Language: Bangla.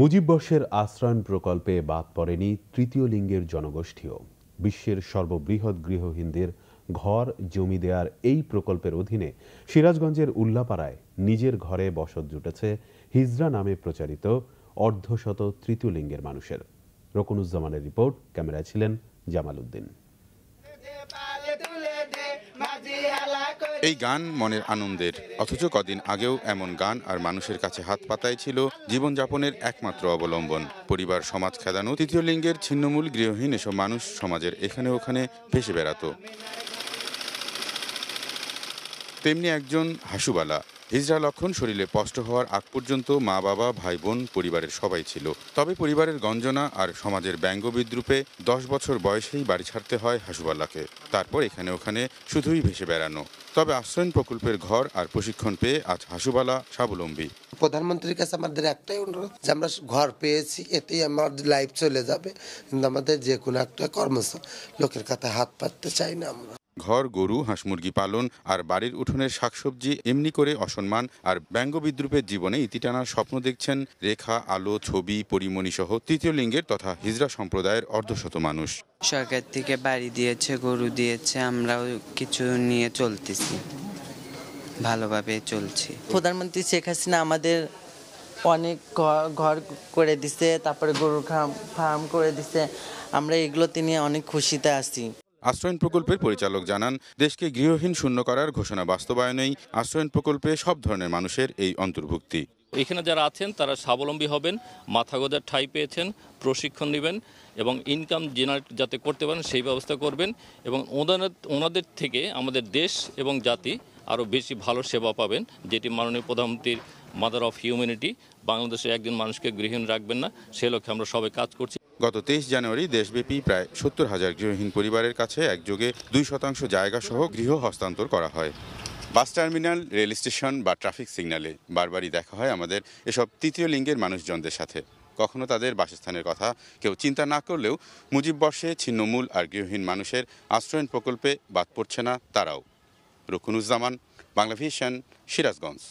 মুজিববর্ষের আশ্রয়ণ প্রকল্পে বাদ পড়েনি তৃতীয় লিঙ্গের জনগোষ্ঠীও বিশ্বের সর্ববৃহৎ গৃহহীনদের ঘর জমি দেয়ার এই প্রকল্পের অধীনে সিরাজগঞ্জের উল্লাপাড়ায় নিজের ঘরে বসত জুটেছে হিজরা নামে প্রচারিত অর্ধশত তৃতীয় লিঙ্গের মানুষের রকনুজ্জামানের রিপোর্ট ক্যামেরায় ছিলেন জামাল উদ্দিন এই গান মনের আনন্দের অথচ কদিন আগেও এমন গান আর মানুষের কাছে হাত পাতায় ছিল জীবনযাপনের একমাত্র অবলম্বন পরিবার সমাজ খেদানো তৃতীয় লিঙ্গের ছিন্নমূল গৃহহীন এসব মানুষ সমাজের এখানে ওখানে ভেসে বেড়াতো তেমনি একজন হাসুবালা হিজড়া লক্ষণ শরীরে স্পষ্ট হওয়ার আগ পর্যন্ত মা বাবা ভাই বোন পরিবারের সবাই ছিল তবে পরিবারের গঞ্জনা আর সমাজের ব্যঙ্গ বিদ্রুপে দশ বছর বয়সেই বাড়ি ছাড়তে হয় হাসুবাল্লাকে তারপর এখানে ওখানে শুধুই ভেসে বেড়ানো তবে আশ্রয়ন প্রকল্পের ঘর আর প্রশিক্ষণ পেয়ে আজ হাসুবালা স্বাবলম্বী প্রধানমন্ত্রীর কাছে আমাদের একটাই অনুরোধ যে আমরা ঘর পেয়েছি এতেই আমার লাইফ চলে যাবে কিন্তু আমাদের যে কোনো একটা কর্মস্থল লোকের কাছে হাত পাততে চাই না আমরা ঘর গরু হাঁস মুরগি পালন আর বাড়ির উঠোনের শাকসবজি এমনি করে অসম্মান আর ব্যঙ্গ বিদ্রুপের জীবনে ইতি টানার স্বপ্ন দেখছেন রেখা আলো ছবি পরিমণি সহ তৃতীয় লিঙ্গের তথা হিজরা সম্প্রদায়ের অর্ধশত মানুষ সরকার থেকে বাড়ি দিয়েছে গরু দিয়েছে আমরাও কিছু নিয়ে চলতেছি ভালোভাবে চলছি প্রধানমন্ত্রী শেখ হাসিনা আমাদের অনেক ঘর করে দিছে তারপরে গরুর ফার্ম করে দিছে আমরা এগুলো নিয়ে অনেক খুশিতে আছি আশ্রয়ন প্রকল্পের পরিচালক জানান দেশকে গৃহহীন শূন্য করার ঘোষণা বাস্তবায়নেই আশ্রয়ন প্রকল্পে সব ধরনের মানুষের এই অন্তর্ভুক্তি এখানে যারা আছেন তারা স্বাবলম্বী হবেন মাথা গোজার ঠাই পেয়েছেন প্রশিক্ষণ নেবেন এবং ইনকাম জেনারেট যাতে করতে পারেন সেই ব্যবস্থা করবেন এবং ওনাদের ওনাদের থেকে আমাদের দেশ এবং জাতি আরও বেশি ভালো সেবা পাবেন যেটি মাননীয় প্রধানমন্ত্রীর মাদার অফ হিউম্যানিটি বাংলাদেশে একজন মানুষকে গৃহীন রাখবেন না সে লক্ষ্যে আমরা সবাই কাজ করছি গত তেইশ জানুয়ারি দেশব্যাপী প্রায় সত্তর হাজার গৃহহীন পরিবারের কাছে একযোগে দুই শতাংশ জায়গা সহ গৃহ হস্তান্তর করা হয় বাস টার্মিনাল রেল স্টেশন বা ট্রাফিক সিগন্যালে বারবারই দেখা হয় আমাদের এসব তৃতীয় লিঙ্গের মানুষজনদের সাথে কখনো তাদের বাসস্থানের কথা কেউ চিন্তা না করলেও মুজিব বর্ষে ছিন্নমূল আর গৃহহীন মানুষের আশ্রয়ন প্রকল্পে বাদ পড়ছে না তারাও রুকুনুজ্জামান বাংলা সিরাজগঞ্জ